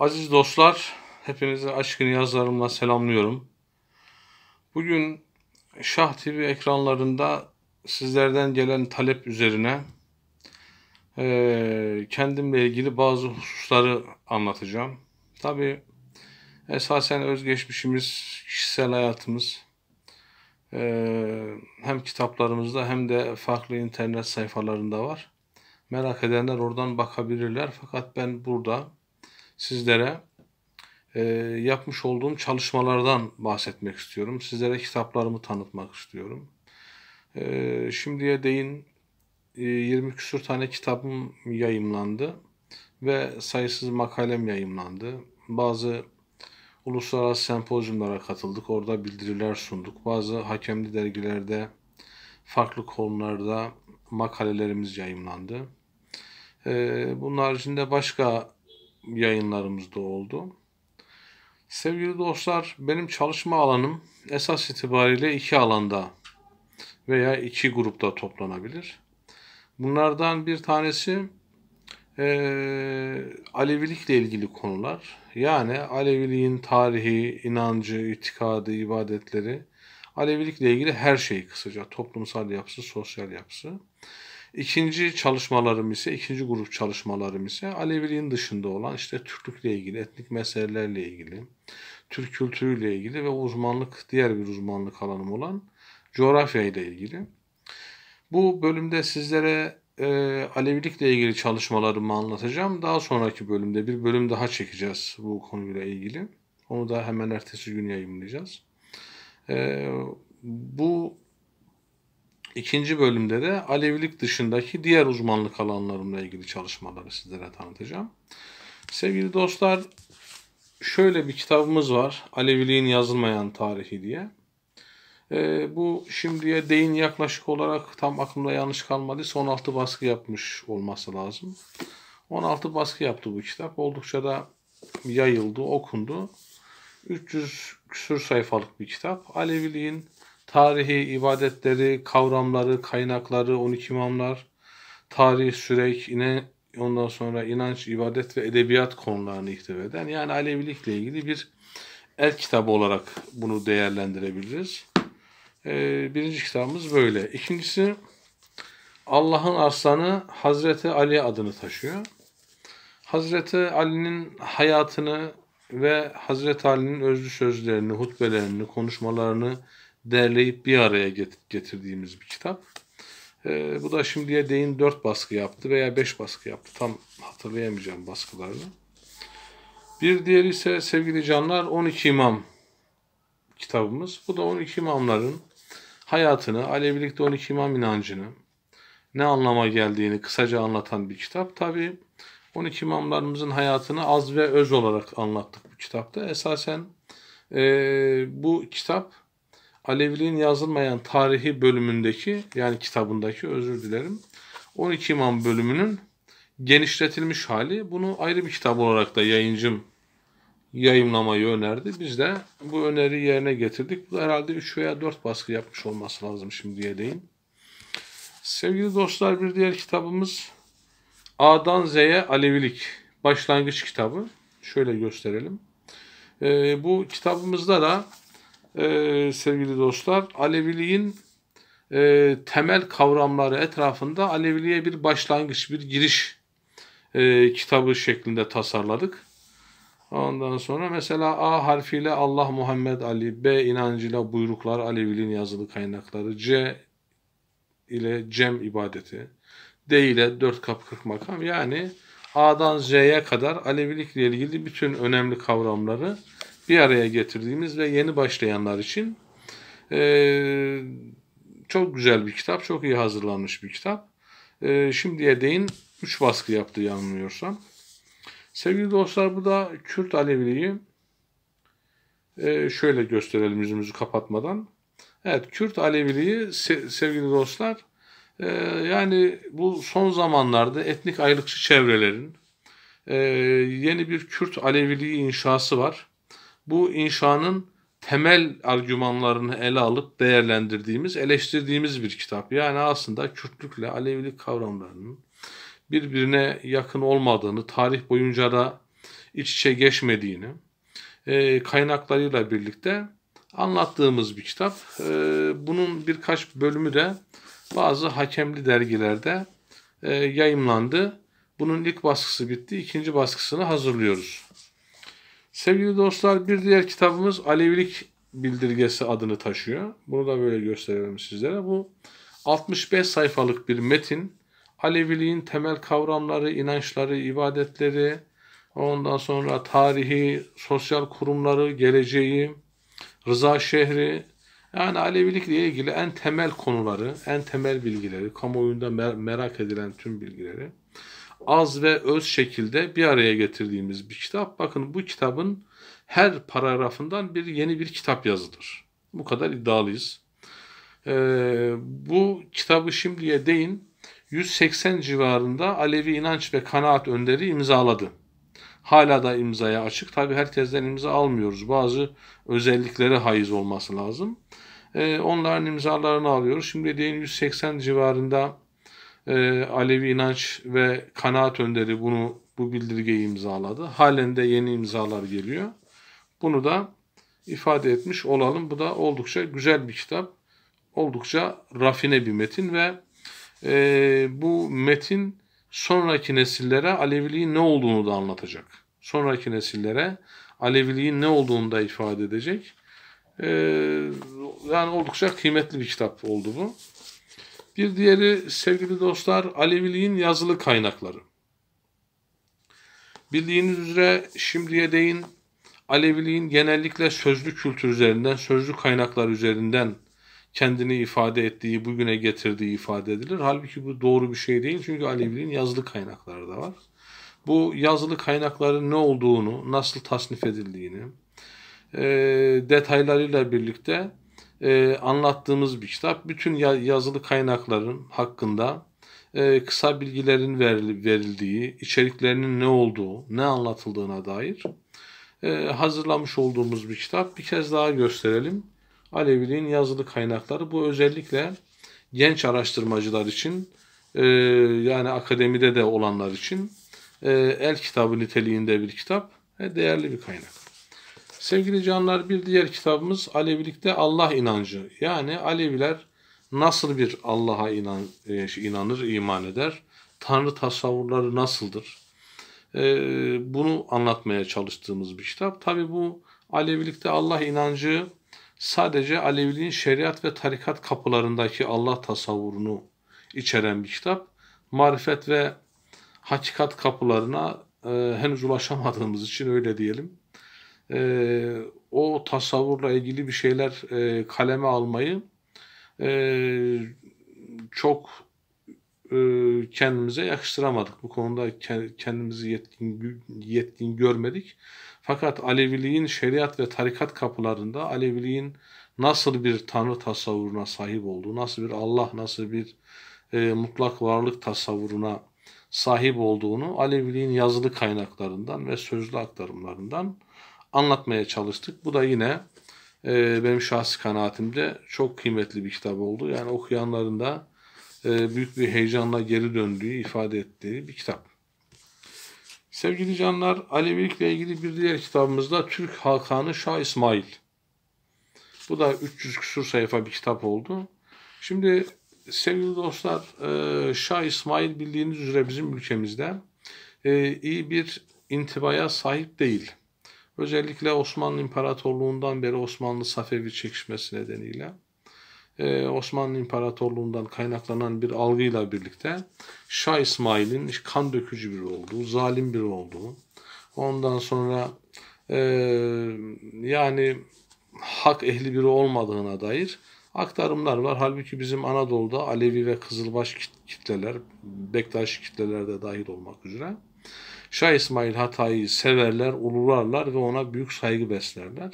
Aziz dostlar, hepinizi aşkın yazlarımla selamlıyorum. Bugün Şah TV ekranlarında sizlerden gelen talep üzerine e, kendimle ilgili bazı hususları anlatacağım. Tabi esasen özgeçmişimiz, kişisel hayatımız e, hem kitaplarımızda hem de farklı internet sayfalarında var. Merak edenler oradan bakabilirler. Fakat ben burada sizlere e, yapmış olduğum çalışmalardan bahsetmek istiyorum. Sizlere kitaplarımı tanıtmak istiyorum. E, şimdiye değin e, 20 küsur tane kitabım yayımlandı ve sayısız makalem yayımlandı. Bazı uluslararası sempozyumlara katıldık. Orada bildiriler sunduk. Bazı hakemli dergilerde farklı konularda makalelerimiz yayımlandı. Ee, bunun haricinde başka yayınlarımızda oldu. Sevgili dostlar, benim çalışma alanım esas itibariyle iki alanda veya iki grupta toplanabilir. Bunlardan bir tanesi e, Alevilikle ilgili konular. Yani Aleviliğin tarihi, inancı, itikadı, ibadetleri, Alevilikle ilgili her şeyi kısaca, toplumsal yapısı, sosyal yapısı. İkinci çalışmalarım ise, ikinci grup çalışmalarım ise Aleviliğin dışında olan işte Türklükle ilgili, etnik meselelerle ilgili, Türk kültürüyle ilgili ve uzmanlık, diğer bir uzmanlık alanım olan coğrafya ile ilgili. Bu bölümde sizlere e, Alevilikle ilgili çalışmalarımı anlatacağım. Daha sonraki bölümde bir bölüm daha çekeceğiz bu konuyla ilgili. Onu da hemen ertesi gün yayınlayacağız. E, bu İkinci bölümde de Alevilik dışındaki diğer uzmanlık alanlarımla ilgili çalışmaları sizlere tanıtacağım. Sevgili dostlar, şöyle bir kitabımız var. Aleviliğin yazılmayan tarihi diye. E, bu şimdiye değin yaklaşık olarak tam aklımda yanlış kalmadı, son 16 baskı yapmış olması lazım. 16 baskı yaptı bu kitap. Oldukça da yayıldı, okundu. 300 küsür sayfalık bir kitap. Aleviliğin Tarihi ibadetleri, kavramları, kaynakları, 12 imamlar, tarih, sürek, yine ondan sonra inanç, ibadet ve edebiyat konularını ihtiva eden yani Alevilikle ilgili bir el kitabı olarak bunu değerlendirebiliriz. Ee, birinci kitabımız böyle. İkincisi Allah'ın aslanı Hazreti Ali adını taşıyor. Hazreti Ali'nin hayatını ve Hazreti Ali'nin özlü sözlerini, hutbelerini, konuşmalarını derleyip bir araya getirdiğimiz bir kitap. E, bu da şimdiye değin 4 baskı yaptı veya 5 baskı yaptı. Tam hatırlayamayacağım baskılarını. Bir diğeri ise sevgili canlar 12 İmam kitabımız. Bu da 12 İmamların hayatını, Alevilikte 12 İmam inancını, ne anlama geldiğini kısaca anlatan bir kitap. Tabi 12 imamlarımızın hayatını az ve öz olarak anlattık bu kitapta. Esasen e, bu kitap Aleviliğin yazılmayan tarihi bölümündeki yani kitabındaki özür dilerim 12 imam bölümünün genişletilmiş hali. Bunu ayrı bir kitap olarak da yayıncım yayımlamayı önerdi. Biz de bu öneriyi yerine getirdik. Bu herhalde 3 veya 4 baskı yapmış olması lazım şimdiye deyin. Sevgili dostlar bir diğer kitabımız A'dan Z'ye Alevilik başlangıç kitabı. Şöyle gösterelim. Ee, bu kitabımızda da e, sevgili dostlar Aleviliğin e, temel kavramları etrafında Aleviliğe bir başlangıç, bir giriş e, kitabı şeklinde tasarladık. Ondan sonra mesela A harfiyle Allah Muhammed Ali, B inancıyla buyruklar Aleviliğin yazılı kaynakları, C ile cem ibadeti, D ile dört kap kırk makam yani A'dan Z'ye kadar Alevilikle ilgili bütün önemli kavramları bir araya getirdiğimiz ve yeni başlayanlar için e, çok güzel bir kitap, çok iyi hazırlanmış bir kitap. E, şimdiye değin 3 baskı yaptı yanılmıyorsam. Sevgili dostlar bu da Kürt Aleviliği e, şöyle gösterelim yüzümüzü kapatmadan. Evet Kürt Aleviliği se- sevgili dostlar e, yani bu son zamanlarda etnik ayrılıkçı çevrelerin e, yeni bir Kürt Aleviliği inşası var bu inşanın temel argümanlarını ele alıp değerlendirdiğimiz, eleştirdiğimiz bir kitap. Yani aslında Kürtlükle Alevilik kavramlarının birbirine yakın olmadığını, tarih boyunca da iç içe geçmediğini e, kaynaklarıyla birlikte anlattığımız bir kitap. E, bunun birkaç bölümü de bazı hakemli dergilerde e, yayımlandı. Bunun ilk baskısı bitti, ikinci baskısını hazırlıyoruz. Sevgili dostlar bir diğer kitabımız Alevilik bildirgesi adını taşıyor. Bunu da böyle gösterelim sizlere. Bu 65 sayfalık bir metin. Aleviliğin temel kavramları, inançları, ibadetleri, ondan sonra tarihi, sosyal kurumları, geleceği, Rıza şehri, yani Alevilikle ilgili en temel konuları, en temel bilgileri, kamuoyunda mer- merak edilen tüm bilgileri az ve öz şekilde bir araya getirdiğimiz bir kitap. Bakın bu kitabın her paragrafından bir yeni bir kitap yazılır. Bu kadar iddialıyız. Ee, bu kitabı şimdiye değin 180 civarında Alevi inanç ve kanaat önderi imzaladı. Hala da imzaya açık. Tabi herkesten imza almıyoruz. Bazı özelliklere haiz olması lazım. Ee, onların imzalarını alıyoruz. Şimdi değin 180 civarında e, Alevi İnanç ve Kanaat Önderi bunu bu bildirgeyi imzaladı. Halen de yeni imzalar geliyor. Bunu da ifade etmiş olalım. Bu da oldukça güzel bir kitap. Oldukça rafine bir metin ve e, bu metin sonraki nesillere Aleviliğin ne olduğunu da anlatacak. Sonraki nesillere Aleviliğin ne olduğunu da ifade edecek. E, yani oldukça kıymetli bir kitap oldu bu. Bir diğeri sevgili dostlar Aleviliğin yazılı kaynakları. Bildiğiniz üzere şimdiye değin Aleviliğin genellikle sözlü kültür üzerinden, sözlü kaynaklar üzerinden kendini ifade ettiği, bugüne getirdiği ifade edilir. Halbuki bu doğru bir şey değil çünkü Aleviliğin yazılı kaynakları da var. Bu yazılı kaynakların ne olduğunu, nasıl tasnif edildiğini, e, detaylarıyla birlikte e, anlattığımız bir kitap. Bütün yazılı kaynakların hakkında e, kısa bilgilerin veril, verildiği, içeriklerinin ne olduğu, ne anlatıldığına dair e, hazırlamış olduğumuz bir kitap. Bir kez daha gösterelim. Aleviliğin yazılı kaynakları. Bu özellikle genç araştırmacılar için, e, yani akademide de olanlar için e, el kitabı niteliğinde bir kitap ve değerli bir kaynak. Sevgili canlar bir diğer kitabımız Alevilikte Allah inancı. Yani Aleviler nasıl bir Allah'a inan, e, inanır, iman eder? Tanrı tasavvurları nasıldır? Ee, bunu anlatmaya çalıştığımız bir kitap. Tabi bu Alevilikte Allah inancı sadece Aleviliğin şeriat ve tarikat kapılarındaki Allah tasavvurunu içeren bir kitap. Marifet ve hakikat kapılarına e, henüz ulaşamadığımız için öyle diyelim e, o tasavvurla ilgili bir şeyler e, kaleme almayı e, çok e, kendimize yakıştıramadık. Bu konuda kendimizi yetkin, yetkin görmedik. Fakat Aleviliğin şeriat ve tarikat kapılarında Aleviliğin nasıl bir tanrı tasavvuruna sahip olduğu, nasıl bir Allah, nasıl bir e, mutlak varlık tasavvuruna sahip olduğunu Aleviliğin yazılı kaynaklarından ve sözlü aktarımlarından anlatmaya çalıştık. Bu da yine e, benim şahsi kanaatimde çok kıymetli bir kitap oldu. Yani okuyanların da e, büyük bir heyecanla geri döndüğü ifade ettiği bir kitap. Sevgili canlar, Alevilikle ilgili bir diğer kitabımız da Türk Hakanı Şah İsmail. Bu da 300 küsur sayfa bir kitap oldu. Şimdi sevgili dostlar, e, Şah İsmail bildiğiniz üzere bizim ülkemizde e, iyi bir intibaya sahip değil. Özellikle Osmanlı İmparatorluğundan beri Osmanlı-Safevi çekişmesi nedeniyle e, Osmanlı İmparatorluğundan kaynaklanan bir algıyla birlikte Şah İsmail'in kan dökücü biri olduğu, zalim biri olduğu, ondan sonra e, yani hak ehli biri olmadığına dair aktarımlar var. Halbuki bizim Anadolu'da Alevi ve Kızılbaş kitleler, Bektaşi kitlelerde de dahil olmak üzere Şah İsmail Hatay'ı severler, ulularlar ve ona büyük saygı beslerler.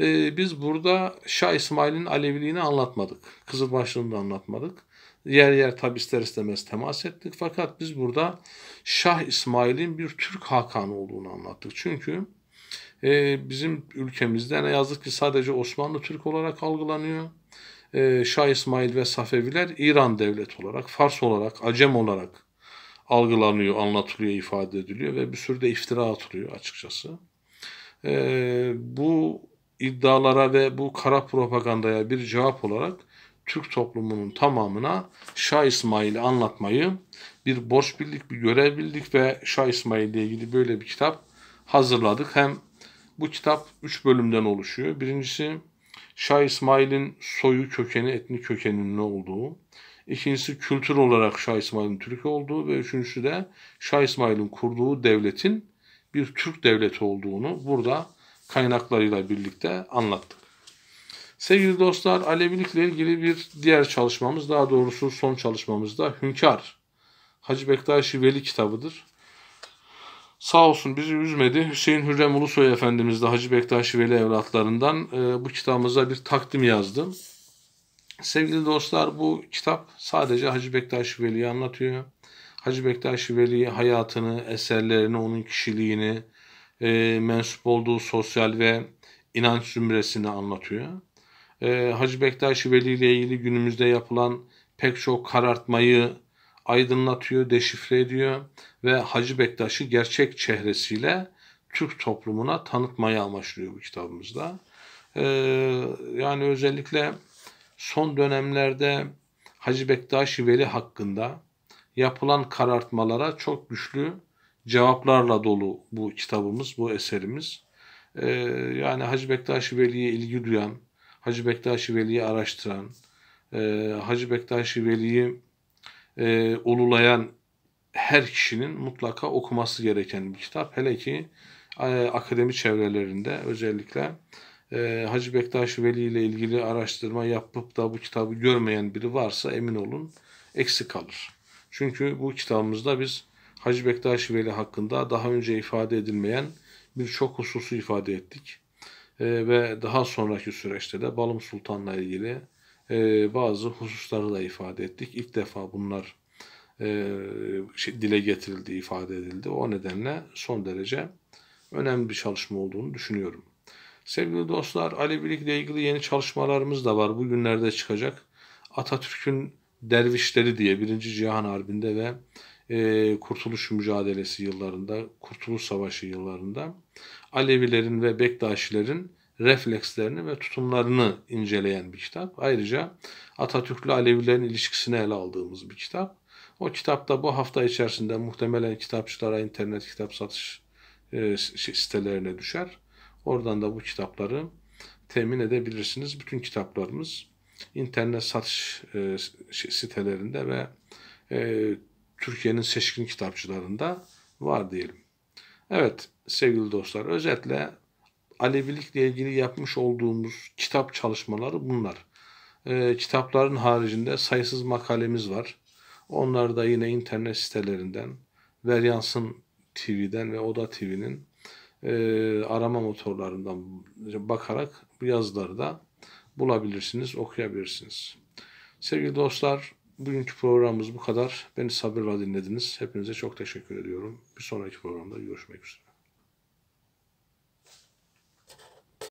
Ee, biz burada Şah İsmail'in Aleviliğini anlatmadık. Kızılbaşlığını da anlatmadık. Yer yer tabi ister istemez temas ettik. Fakat biz burada Şah İsmail'in bir Türk Hakanı olduğunu anlattık. Çünkü e, bizim ülkemizde ne yazık ki sadece Osmanlı Türk olarak algılanıyor. E, Şah İsmail ve Safeviler İran devlet olarak, Fars olarak, Acem olarak algılanıyor, anlatılıyor, ifade ediliyor ve bir sürü de iftira atılıyor açıkçası. E, bu iddialara ve bu kara propagandaya bir cevap olarak Türk toplumunun tamamına Şah İsmail'i anlatmayı bir borç bildik, bir görev bildik ve Şah İsmail ile ilgili böyle bir kitap hazırladık. Hem bu kitap üç bölümden oluşuyor. Birincisi Şah İsmail'in soyu kökeni, etnik kökeninin ne olduğu. İkincisi kültür olarak Şah İsmail'in Türk olduğu ve üçüncüsü de Şah İsmail'in kurduğu devletin bir Türk devleti olduğunu burada kaynaklarıyla birlikte anlattık. Sevgili dostlar, Alevilikle ilgili bir diğer çalışmamız, daha doğrusu son çalışmamız da Hünkar. Hacı Bektaşi Veli kitabıdır. Sağ olsun bizi üzmedi. Hüseyin Hürrem Ulusoy Efendimiz de Hacı Bektaşi Veli evlatlarından e, bu kitabımıza bir takdim yazdı. Sevgili dostlar bu kitap sadece Hacı Bektaş Veli'yi anlatıyor. Hacı Bektaş Veli hayatını, eserlerini, onun kişiliğini, e, mensup olduğu sosyal ve inanç zümresini anlatıyor. E, Hacı Bektaş Veli ile ilgili günümüzde yapılan pek çok karartmayı aydınlatıyor, deşifre ediyor ve Hacı Bektaş'ı gerçek çehresiyle Türk toplumuna tanıtmayı amaçlıyor bu kitabımızda. E, yani özellikle son dönemlerde Hacı Bektaş Veli hakkında yapılan karartmalara çok güçlü cevaplarla dolu bu kitabımız, bu eserimiz. Ee, yani Hacı Bektaş Veli'ye ilgi duyan, Hacı Bektaş Veli'yi araştıran, e, Hacı Bektaş Veli'yi e, olulayan her kişinin mutlaka okuması gereken bir kitap. Hele ki e, akademi çevrelerinde özellikle ee, Hacı Bektaş Veli ile ilgili araştırma yapıp da bu kitabı görmeyen biri varsa emin olun eksik kalır. Çünkü bu kitabımızda biz Hacı Bektaş Veli hakkında daha önce ifade edilmeyen birçok hususu ifade ettik. Ee, ve daha sonraki süreçte de Balım Sultan'la ilgili e, bazı hususları da ifade ettik. İlk defa bunlar e, şey, dile getirildi, ifade edildi. O nedenle son derece önemli bir çalışma olduğunu düşünüyorum. Sevgili dostlar, Alevilikle ilgili yeni çalışmalarımız da var. Bugünlerde çıkacak. Atatürk'ün dervişleri diye Birinci Cihan Harbi'nde ve e, Kurtuluş Mücadelesi yıllarında, Kurtuluş Savaşı yıllarında Alevilerin ve Bektaşilerin reflekslerini ve tutumlarını inceleyen bir kitap. Ayrıca Atatürk'lü Alevilerin ilişkisini ele aldığımız bir kitap. O kitapta bu hafta içerisinde muhtemelen kitapçılara internet kitap satış e, sitelerine düşer. Oradan da bu kitapları temin edebilirsiniz. Bütün kitaplarımız internet satış e, sitelerinde ve e, Türkiye'nin seçkin kitapçılarında var diyelim. Evet sevgili dostlar özetle Alevilikle ilgili yapmış olduğumuz kitap çalışmaları bunlar. E, kitapların haricinde sayısız makalemiz var. Onları da yine internet sitelerinden, Veryans'ın TV'den ve Oda TV'nin e, arama motorlarından bakarak bu yazıları da bulabilirsiniz, okuyabilirsiniz. Sevgili dostlar, bugünkü programımız bu kadar. Beni sabırla dinlediniz. Hepinize çok teşekkür ediyorum. Bir sonraki programda görüşmek üzere.